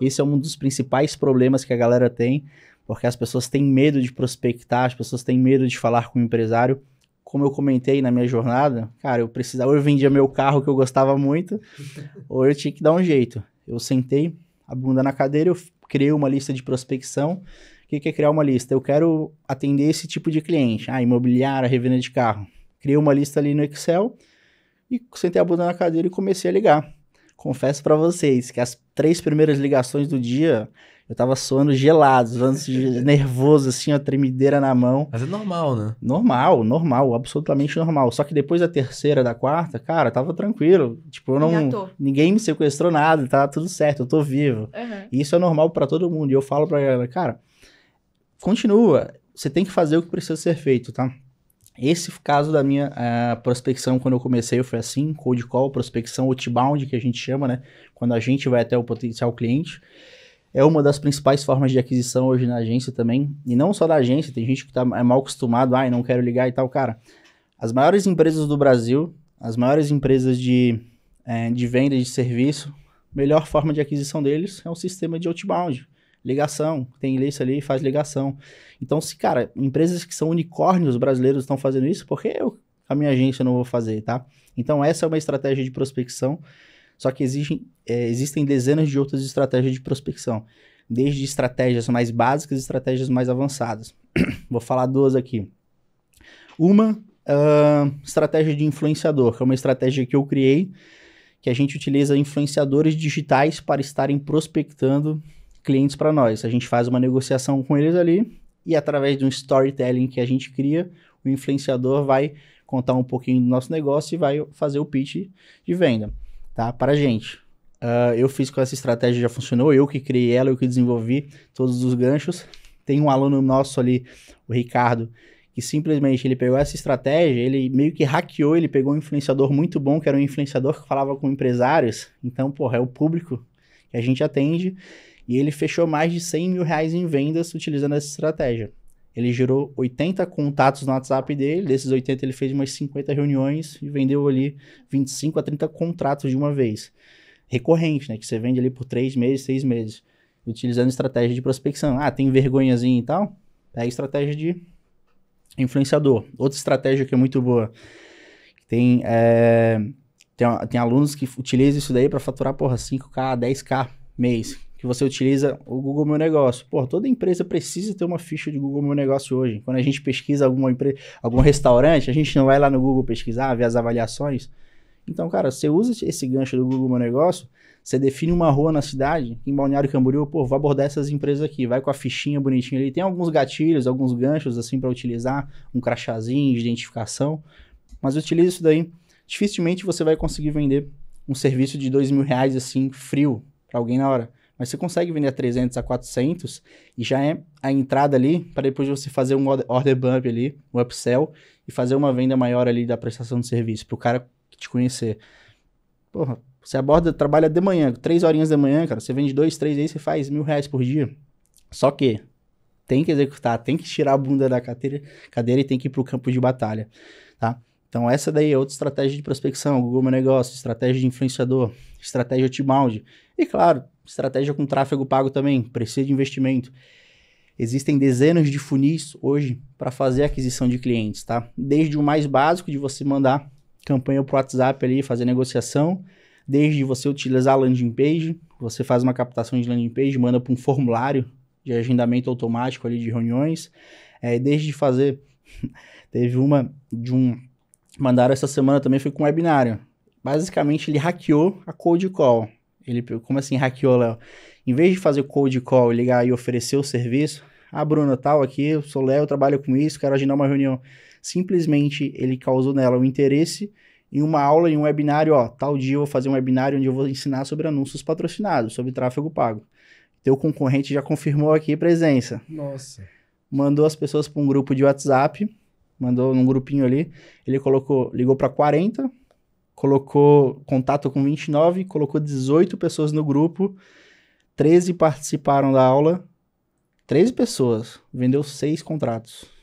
Esse é um dos principais problemas que a galera tem, porque as pessoas têm medo de prospectar, as pessoas têm medo de falar com o empresário. Como eu comentei na minha jornada, cara, eu precisava, ou eu vendia meu carro que eu gostava muito, ou eu tinha que dar um jeito. Eu sentei a bunda na cadeira, eu criei uma lista de prospecção. O que, é criar uma lista? Eu quero atender esse tipo de cliente. Ah, imobiliária, revenda de carro. Criei uma lista ali no Excel e sentei a bunda na cadeira e comecei a ligar confesso para vocês que as três primeiras ligações do dia eu tava suando gelado, nervoso, assim, a tremideira na mão. Mas é normal, né? Normal, normal, absolutamente normal. Só que depois da terceira, da quarta, cara, tava tranquilo. Tipo, eu não. Ninguém me sequestrou nada, tá tudo certo, eu tô vivo. Uhum. isso é normal para todo mundo. E eu falo pra galera, cara, continua. Você tem que fazer o que precisa ser feito, tá? Esse caso da minha eh, prospecção, quando eu comecei, foi assim, cold call, prospecção outbound, que a gente chama, né? Quando a gente vai até o potencial cliente. É uma das principais formas de aquisição hoje na agência também. E não só da agência, tem gente que tá, é mal acostumado, ai, ah, não quero ligar e tal. Cara, as maiores empresas do Brasil, as maiores empresas de, é, de venda de serviço, melhor forma de aquisição deles é o sistema de outbound ligação, tem isso ali, faz ligação. Então, se, cara, empresas que são unicórnios brasileiros estão fazendo isso, por que eu, a minha agência, não vou fazer, tá? Então, essa é uma estratégia de prospecção, só que exigem, é, existem dezenas de outras estratégias de prospecção, desde estratégias mais básicas e estratégias mais avançadas. vou falar duas aqui. Uma, uh, estratégia de influenciador, que é uma estratégia que eu criei, que a gente utiliza influenciadores digitais para estarem prospectando clientes para nós. A gente faz uma negociação com eles ali e através de um storytelling que a gente cria, o influenciador vai contar um pouquinho do nosso negócio e vai fazer o pitch de venda, tá? Para a gente. Uh, eu fiz com essa estratégia já funcionou, eu que criei ela, eu que desenvolvi todos os ganchos. Tem um aluno nosso ali, o Ricardo, que simplesmente ele pegou essa estratégia, ele meio que hackeou, ele pegou um influenciador muito bom, que era um influenciador que falava com empresários. Então, porra, é o público que a gente atende e ele fechou mais de 100 mil reais em vendas utilizando essa estratégia. Ele gerou 80 contatos no WhatsApp dele, desses 80 ele fez umas 50 reuniões e vendeu ali 25 a 30 contratos de uma vez. Recorrente, né? Que você vende ali por 3 meses, 6 meses. Utilizando estratégia de prospecção. Ah, tem vergonhazinha e tal? É a estratégia de influenciador. Outra estratégia que é muito boa. Tem, é, tem, tem alunos que utilizam isso daí para faturar, porra, 5K, 10K mês que você utiliza o Google Meu Negócio. Pô, toda empresa precisa ter uma ficha de Google Meu Negócio hoje. Quando a gente pesquisa alguma empresa, algum restaurante, a gente não vai lá no Google pesquisar, ver as avaliações. Então, cara, você usa esse gancho do Google Meu Negócio, você define uma rua na cidade, em Balneário Camboriú, pô, vou abordar essas empresas aqui, vai com a fichinha bonitinha ali. Tem alguns gatilhos, alguns ganchos assim para utilizar, um crachazinho de identificação, mas utiliza isso daí. Dificilmente você vai conseguir vender um serviço de dois mil reais assim, frio, para alguém na hora mas você consegue vender a 300, a 400 e já é a entrada ali para depois você fazer um order bump ali, um upsell e fazer uma venda maior ali da prestação de serviço para o cara te conhecer. Porra, você aborda, trabalha de manhã, três horinhas da manhã, cara, você vende dois, três aí você faz mil reais por dia. Só que tem que executar, tem que tirar a bunda da cadeira, cadeira e tem que ir para o campo de batalha, tá? Então, essa daí é outra estratégia de prospecção, Google Meu Negócio, estratégia de influenciador, estratégia outbound. E, claro, estratégia com tráfego pago também, precisa de investimento. Existem dezenas de funis hoje para fazer aquisição de clientes, tá? Desde o mais básico de você mandar campanha para o WhatsApp ali, fazer negociação, desde você utilizar a landing page, você faz uma captação de landing page, manda para um formulário de agendamento automático ali de reuniões, é, desde fazer, teve uma de um, mandaram essa semana também, foi com um webinário. Basicamente ele hackeou a cold call, ele, como assim hackeou, Léo? Em vez de fazer o cold call, ligar e oferecer o serviço, ah, bruna, tal aqui, eu sou Léo, trabalho com isso, quero agendar uma reunião. Simplesmente ele causou nela o um interesse em uma aula, em um webinário, ó, tal dia eu vou fazer um webinário onde eu vou ensinar sobre anúncios patrocinados, sobre tráfego pago. Teu concorrente já confirmou aqui presença. Nossa. Mandou as pessoas para um grupo de WhatsApp, mandou num grupinho ali, ele colocou, ligou para 40, colocou contato com 29, colocou 18 pessoas no grupo, 13 participaram da aula, 13 pessoas, vendeu seis contratos.